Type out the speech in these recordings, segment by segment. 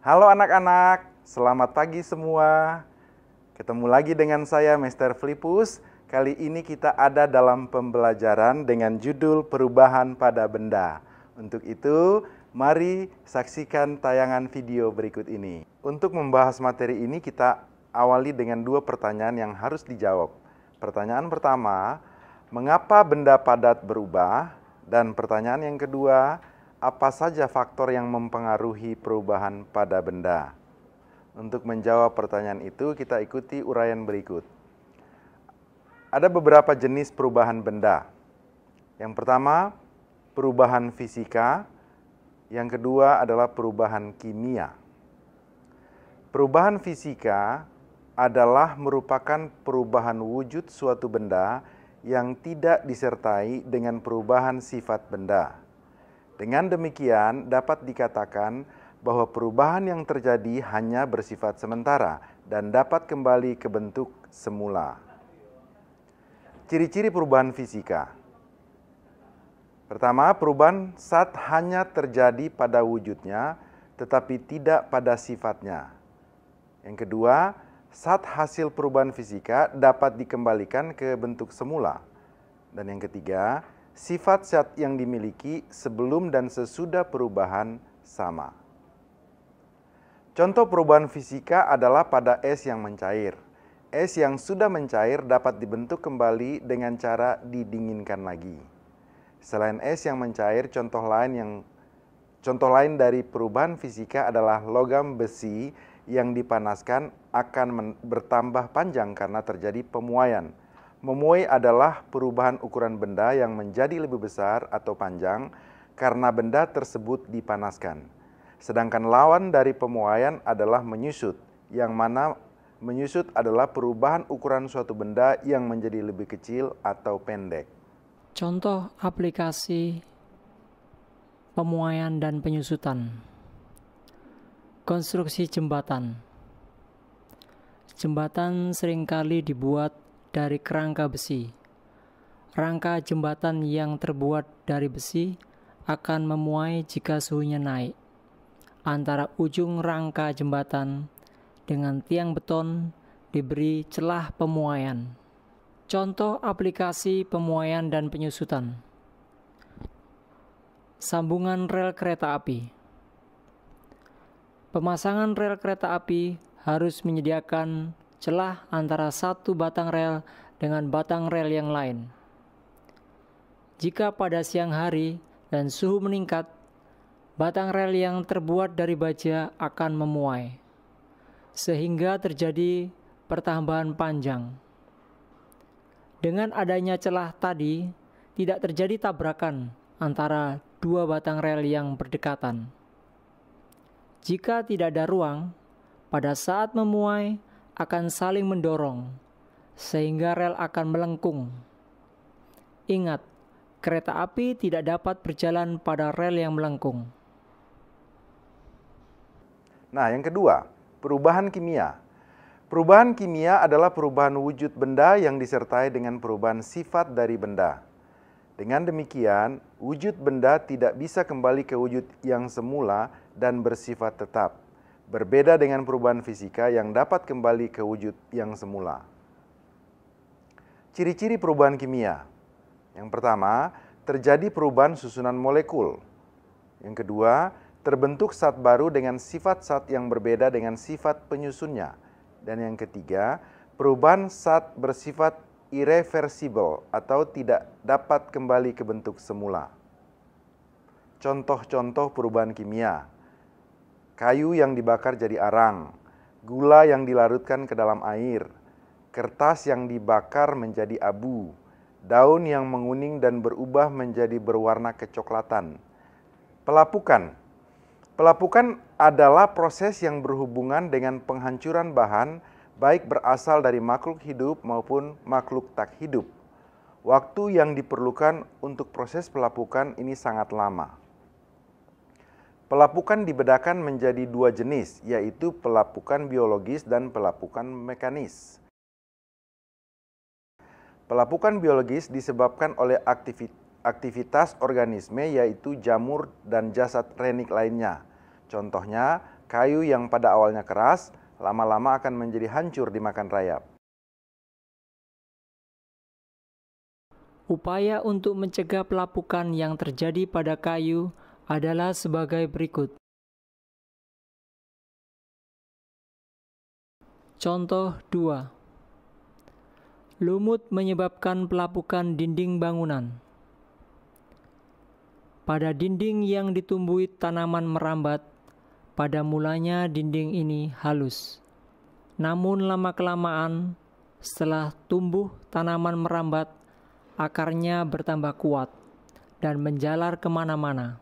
Halo anak-anak, selamat pagi semua. Ketemu lagi dengan saya Mr. Flipus. Kali ini kita ada dalam pembelajaran dengan judul Perubahan pada Benda. Untuk itu, mari saksikan tayangan video berikut ini. Untuk membahas materi ini kita awali dengan dua pertanyaan yang harus dijawab. Pertanyaan pertama, mengapa benda padat berubah? Dan pertanyaan yang kedua, apa saja faktor yang mempengaruhi perubahan pada benda? Untuk menjawab pertanyaan itu, kita ikuti uraian berikut. Ada beberapa jenis perubahan benda. Yang pertama, perubahan fisika. Yang kedua adalah perubahan kimia. Perubahan fisika adalah merupakan perubahan wujud suatu benda yang tidak disertai dengan perubahan sifat benda. Dengan demikian, dapat dikatakan bahwa perubahan yang terjadi hanya bersifat sementara dan dapat kembali ke bentuk semula. Ciri-ciri perubahan fisika. Pertama, perubahan saat hanya terjadi pada wujudnya, tetapi tidak pada sifatnya. Yang kedua, saat hasil perubahan fisika dapat dikembalikan ke bentuk semula. Dan yang ketiga, sifat zat yang dimiliki sebelum dan sesudah perubahan sama. Contoh perubahan fisika adalah pada es yang mencair. Es yang sudah mencair dapat dibentuk kembali dengan cara didinginkan lagi. Selain es yang mencair, contoh lain yang contoh lain dari perubahan fisika adalah logam besi yang dipanaskan akan bertambah panjang karena terjadi pemuaian Memuai adalah perubahan ukuran benda yang menjadi lebih besar atau panjang karena benda tersebut dipanaskan. Sedangkan lawan dari pemuaian adalah menyusut, yang mana menyusut adalah perubahan ukuran suatu benda yang menjadi lebih kecil atau pendek. Contoh aplikasi pemuaian dan penyusutan. Konstruksi jembatan. Jembatan seringkali dibuat dari kerangka besi. Rangka jembatan yang terbuat dari besi akan memuai jika suhunya naik. Antara ujung rangka jembatan dengan tiang beton diberi celah pemuaian. Contoh aplikasi pemuaian dan penyusutan. Sambungan rel kereta api. Pemasangan rel kereta api harus menyediakan celah antara satu batang rel dengan batang rel yang lain. Jika pada siang hari dan suhu meningkat, batang rel yang terbuat dari baja akan memuai, sehingga terjadi pertambahan panjang. Dengan adanya celah tadi, tidak terjadi tabrakan antara dua batang rel yang berdekatan. Jika tidak ada ruang, pada saat memuai, akan saling mendorong, sehingga rel akan melengkung. Ingat, kereta api tidak dapat berjalan pada rel yang melengkung. Nah, yang kedua, perubahan kimia. Perubahan kimia adalah perubahan wujud benda yang disertai dengan perubahan sifat dari benda. Dengan demikian, wujud benda tidak bisa kembali ke wujud yang semula dan bersifat tetap. Berbeda dengan perubahan fisika yang dapat kembali ke wujud yang semula. Ciri-ciri perubahan kimia. Yang pertama, terjadi perubahan susunan molekul. Yang kedua, terbentuk zat baru dengan sifat zat yang berbeda dengan sifat penyusunnya. Dan yang ketiga, perubahan zat bersifat irreversible atau tidak dapat kembali ke bentuk semula. Contoh-contoh perubahan kimia kayu yang dibakar jadi arang, gula yang dilarutkan ke dalam air, kertas yang dibakar menjadi abu, daun yang menguning dan berubah menjadi berwarna kecoklatan. Pelapukan. Pelapukan adalah proses yang berhubungan dengan penghancuran bahan baik berasal dari makhluk hidup maupun makhluk tak hidup. Waktu yang diperlukan untuk proses pelapukan ini sangat lama. Pelapukan dibedakan menjadi dua jenis, yaitu pelapukan biologis dan pelapukan mekanis. Pelapukan biologis disebabkan oleh aktivitas organisme yaitu jamur dan jasad renik lainnya. Contohnya, kayu yang pada awalnya keras, lama-lama akan menjadi hancur dimakan rayap. Upaya untuk mencegah pelapukan yang terjadi pada kayu adalah sebagai berikut. Contoh 2. Lumut menyebabkan pelapukan dinding bangunan. Pada dinding yang ditumbuhi tanaman merambat, pada mulanya dinding ini halus. Namun lama-kelamaan, setelah tumbuh tanaman merambat, akarnya bertambah kuat dan menjalar kemana-mana.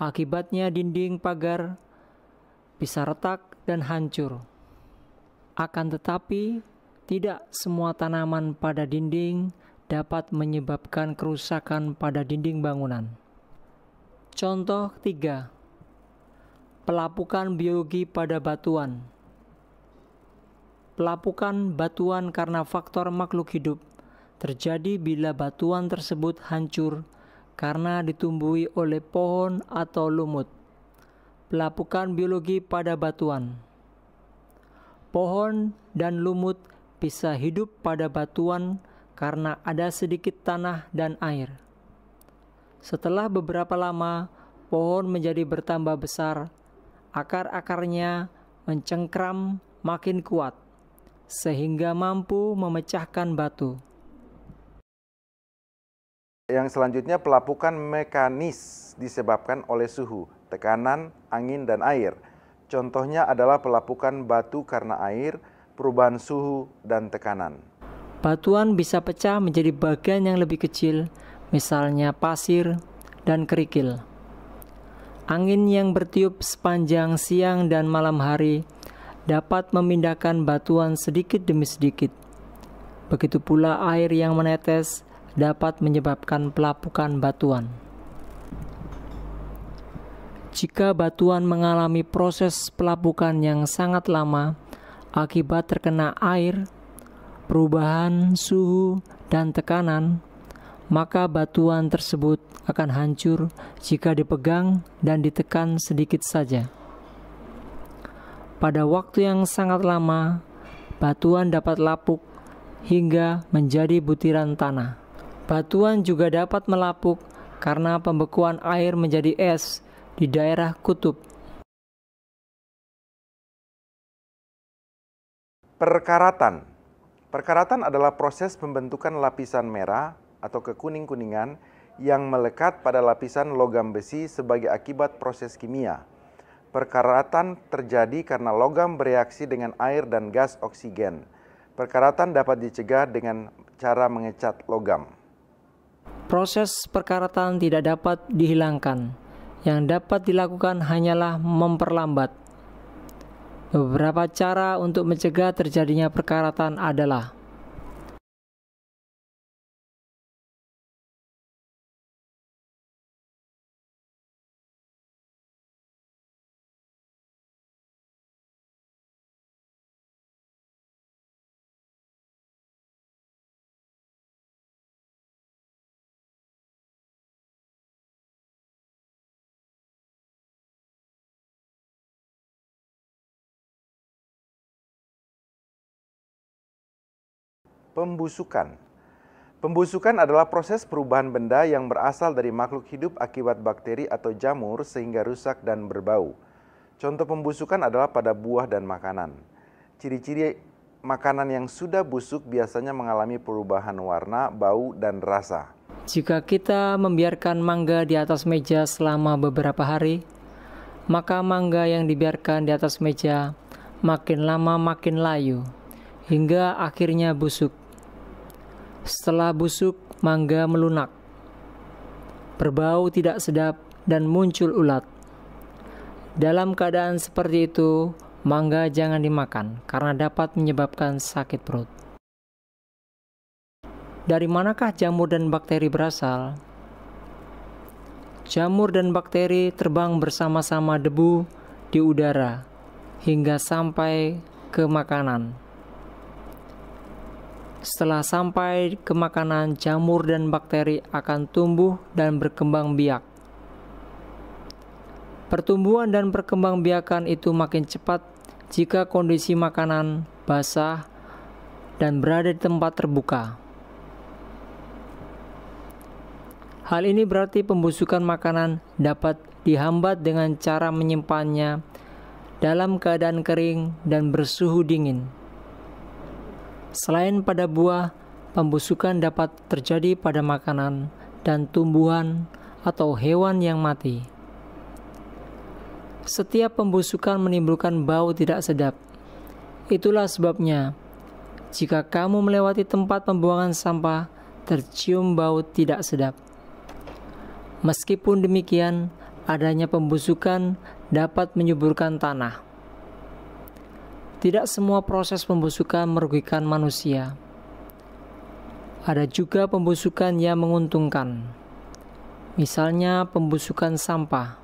Akibatnya dinding pagar bisa retak dan hancur. Akan tetapi, tidak semua tanaman pada dinding dapat menyebabkan kerusakan pada dinding bangunan. Contoh 3. Pelapukan biologi pada batuan. Pelapukan batuan karena faktor makhluk hidup terjadi bila batuan tersebut hancur karena ditumbuhi oleh pohon atau lumut. Pelapukan biologi pada batuan. Pohon dan lumut bisa hidup pada batuan karena ada sedikit tanah dan air. Setelah beberapa lama, pohon menjadi bertambah besar, akar-akarnya mencengkram makin kuat, sehingga mampu memecahkan batu. Yang selanjutnya pelapukan mekanis disebabkan oleh suhu, tekanan, angin, dan air. Contohnya adalah pelapukan batu karena air, perubahan suhu, dan tekanan. Batuan bisa pecah menjadi bagian yang lebih kecil, misalnya pasir dan kerikil. Angin yang bertiup sepanjang siang dan malam hari dapat memindahkan batuan sedikit demi sedikit. Begitu pula air yang menetes dapat menyebabkan pelapukan batuan. Jika batuan mengalami proses pelapukan yang sangat lama akibat terkena air, perubahan suhu, dan tekanan, maka batuan tersebut akan hancur jika dipegang dan ditekan sedikit saja. Pada waktu yang sangat lama, batuan dapat lapuk hingga menjadi butiran tanah. Batuan juga dapat melapuk karena pembekuan air menjadi es di daerah kutub. Perkaratan Perkaratan adalah proses pembentukan lapisan merah atau kekuning-kuningan yang melekat pada lapisan logam besi sebagai akibat proses kimia. Perkaratan terjadi karena logam bereaksi dengan air dan gas oksigen. Perkaratan dapat dicegah dengan cara mengecat logam. Proses perkaratan tidak dapat dihilangkan. Yang dapat dilakukan hanyalah memperlambat. Beberapa cara untuk mencegah terjadinya perkaratan adalah Pembusukan. Pembusukan adalah proses perubahan benda yang berasal dari makhluk hidup akibat bakteri atau jamur sehingga rusak dan berbau. Contoh pembusukan adalah pada buah dan makanan. Ciri-ciri makanan yang sudah busuk biasanya mengalami perubahan warna, bau, dan rasa. Jika kita membiarkan mangga di atas meja selama beberapa hari, maka mangga yang dibiarkan di atas meja makin lama makin layu hingga akhirnya busuk. Setelah busuk, mangga melunak. Berbau tidak sedap dan muncul ulat. Dalam keadaan seperti itu, mangga jangan dimakan karena dapat menyebabkan sakit perut. Dari manakah jamur dan bakteri berasal? Jamur dan bakteri terbang bersama-sama debu di udara hingga sampai ke makanan. Setelah sampai ke makanan, jamur dan bakteri akan tumbuh dan berkembang biak. Pertumbuhan dan perkembangbiakan itu makin cepat jika kondisi makanan basah dan berada di tempat terbuka. Hal ini berarti pembusukan makanan dapat dihambat dengan cara menyimpannya dalam keadaan kering dan bersuhu dingin. Selain pada buah, pembusukan dapat terjadi pada makanan dan tumbuhan atau hewan yang mati. Setiap pembusukan menimbulkan bau tidak sedap. Itulah sebabnya, jika kamu melewati tempat pembuangan sampah, tercium bau tidak sedap. Meskipun demikian, adanya pembusukan dapat menyuburkan tanah. Tidak semua proses pembusukan merugikan manusia. Ada juga pembusukan yang menguntungkan. Misalnya pembusukan sampah.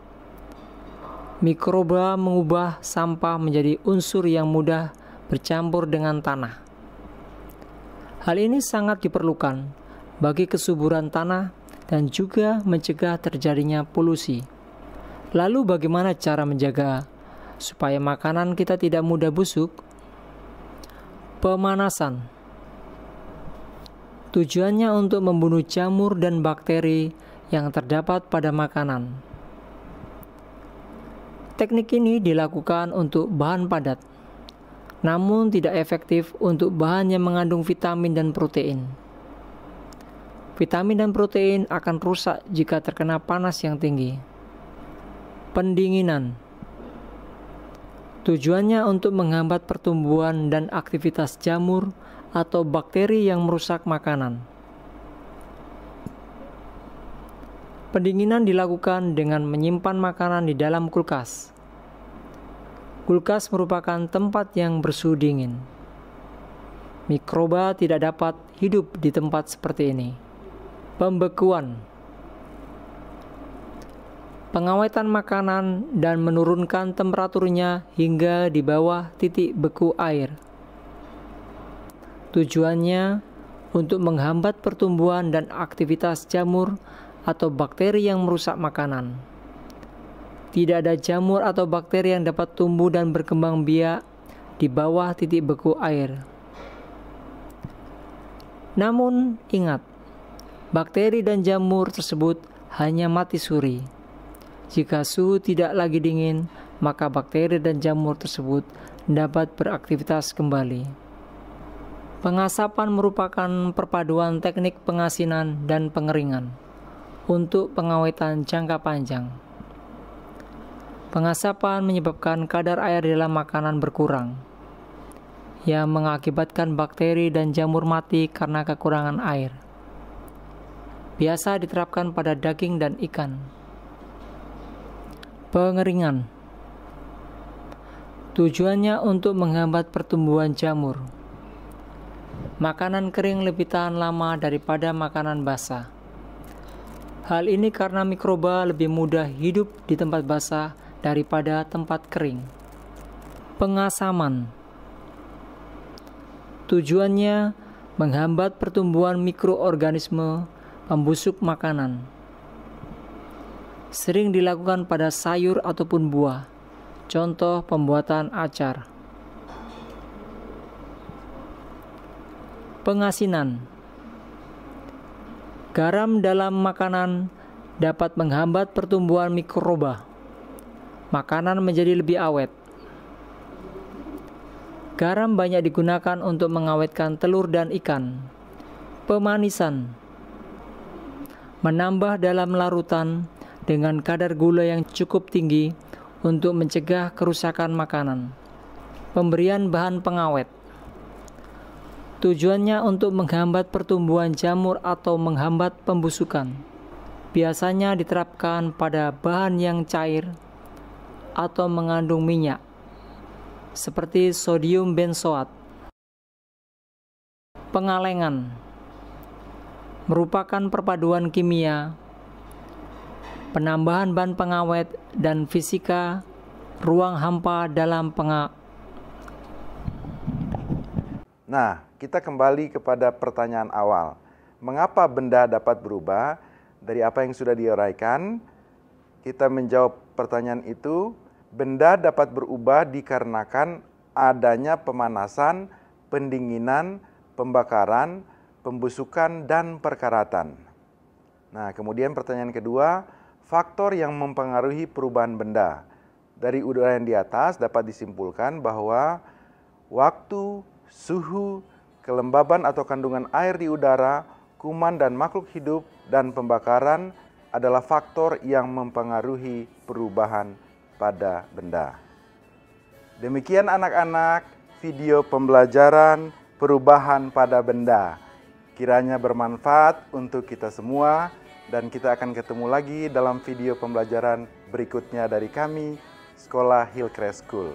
Mikroba mengubah sampah menjadi unsur yang mudah bercampur dengan tanah. Hal ini sangat diperlukan bagi kesuburan tanah dan juga mencegah terjadinya polusi. Lalu bagaimana cara menjaga supaya makanan kita tidak mudah busuk. Pemanasan tujuannya untuk membunuh jamur dan bakteri yang terdapat pada makanan. Teknik ini dilakukan untuk bahan padat, namun tidak efektif untuk bahan yang mengandung vitamin dan protein. Vitamin dan protein akan rusak jika terkena panas yang tinggi. Pendinginan Tujuannya untuk menghambat pertumbuhan dan aktivitas jamur atau bakteri yang merusak makanan. Pendinginan dilakukan dengan menyimpan makanan di dalam kulkas. Kulkas merupakan tempat yang bersuhu dingin. Mikroba tidak dapat hidup di tempat seperti ini. Pembekuan pengawetan makanan, dan menurunkan temperaturnya hingga di bawah titik beku air. Tujuannya untuk menghambat pertumbuhan dan aktivitas jamur atau bakteri yang merusak makanan. Tidak ada jamur atau bakteri yang dapat tumbuh dan berkembang biak di bawah titik beku air. Namun, ingat, bakteri dan jamur tersebut hanya mati suri. Jika suhu tidak lagi dingin, maka bakteri dan jamur tersebut dapat beraktivitas kembali. Pengasapan merupakan perpaduan teknik pengasinan dan pengeringan untuk pengawetan jangka panjang. Pengasapan menyebabkan kadar air dalam makanan berkurang, yang mengakibatkan bakteri dan jamur mati karena kekurangan air. Biasa diterapkan pada daging dan ikan. Pengeringan Tujuannya untuk menghambat pertumbuhan jamur. Makanan kering lebih tahan lama daripada makanan basah. Hal ini karena mikroba lebih mudah hidup di tempat basah daripada tempat kering. Pengasaman Tujuannya menghambat pertumbuhan mikroorganisme pembusuk makanan sering dilakukan pada sayur ataupun buah. Contoh pembuatan acar. Pengasinan. Garam dalam makanan dapat menghambat pertumbuhan mikroba. Makanan menjadi lebih awet. Garam banyak digunakan untuk mengawetkan telur dan ikan. Pemanisan menambah dalam larutan dengan kadar gula yang cukup tinggi untuk mencegah kerusakan makanan. Pemberian bahan pengawet Tujuannya untuk menghambat pertumbuhan jamur atau menghambat pembusukan. Biasanya diterapkan pada bahan yang cair atau mengandung minyak, seperti sodium benzoat. Pengalengan merupakan perpaduan kimia penambahan ban pengawet dan fisika ruang hampa dalam pengak. Nah, kita kembali kepada pertanyaan awal. Mengapa benda dapat berubah? Dari apa yang sudah diuraikan, kita menjawab pertanyaan itu, benda dapat berubah dikarenakan adanya pemanasan, pendinginan, pembakaran, pembusukan, dan perkaratan. Nah, kemudian pertanyaan kedua, faktor yang mempengaruhi perubahan benda. Dari udara yang di atas dapat disimpulkan bahwa waktu, suhu, kelembaban atau kandungan air di udara, kuman dan makhluk hidup, dan pembakaran adalah faktor yang mempengaruhi perubahan pada benda. Demikian anak-anak video pembelajaran perubahan pada benda. Kiranya bermanfaat untuk kita semua dan kita akan ketemu lagi dalam video pembelajaran berikutnya dari kami, Sekolah Hillcrest School.